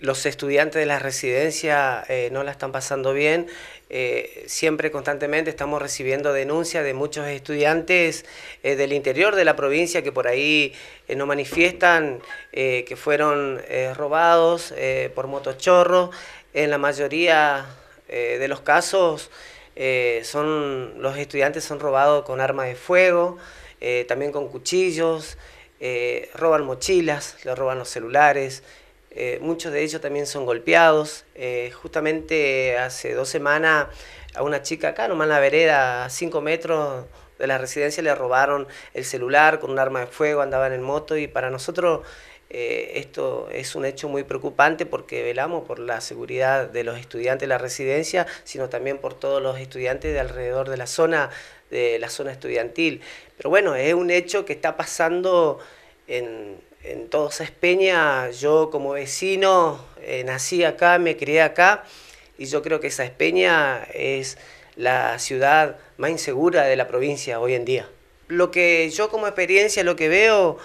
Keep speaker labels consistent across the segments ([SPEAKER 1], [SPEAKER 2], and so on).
[SPEAKER 1] los estudiantes de la residencia eh, no la están pasando bien. Eh, siempre constantemente estamos recibiendo denuncias de muchos estudiantes eh, del interior de la provincia que por ahí no manifiestan que fueron robados por motochorro. En la mayoría de los casos son, los estudiantes son robados con armas de fuego, también con cuchillos, roban mochilas, le roban los celulares. Eh, muchos de ellos también son golpeados. Eh, justamente hace dos semanas a una chica acá, nomás en la vereda, a 5 metros de la residencia, le robaron el celular con un arma de fuego, andaban en moto y para nosotros eh, esto es un hecho muy preocupante porque velamos por la seguridad de los estudiantes de la residencia, sino también por todos los estudiantes de alrededor de la zona, de la zona estudiantil. Pero bueno, es un hecho que está pasando en, en esa Espeña, yo como vecino eh, nací acá, me crié acá y yo creo que esa Espeña es la ciudad más insegura de la provincia hoy en día. Lo que yo como experiencia, lo que veo,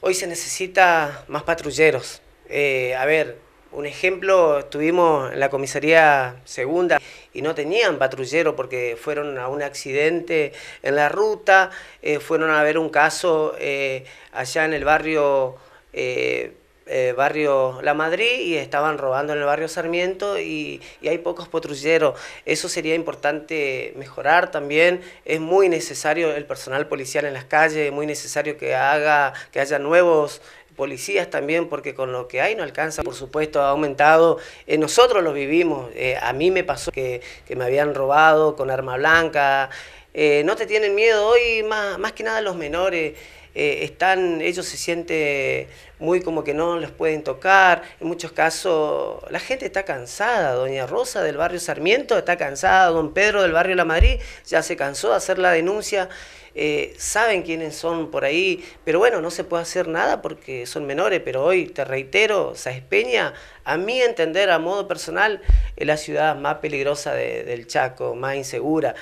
[SPEAKER 1] hoy se necesita más patrulleros. Eh, a ver, un ejemplo, estuvimos en la comisaría segunda y no tenían patrullero porque fueron a un accidente en la ruta, eh, fueron a ver un caso eh, allá en el barrio, eh, barrio La Madrid y estaban robando en el barrio Sarmiento y, y hay pocos patrulleros. Eso sería importante mejorar también. Es muy necesario el personal policial en las calles, muy necesario que haga, que haya nuevos policías también, porque con lo que hay no alcanza. Por supuesto, ha aumentado. Eh, nosotros lo vivimos. Eh, a mí me pasó que, que me habían robado con arma blanca. Eh, no te tienen miedo. Hoy más, que nada los menores eh, están, ellos se sienten muy como que no los pueden tocar. En muchos casos la gente está cansada. Doña Rosa del barrio Sarmiento está cansada. Don Pedro del barrio La Madrid ya se cansó de hacer la denuncia. Eh, saben quiénes son por ahí, pero bueno, no se puede hacer nada porque son menores, pero hoy, te reitero, Sáez a mi entender, a modo personal, es la ciudad más peligrosa del Chaco, más insegura.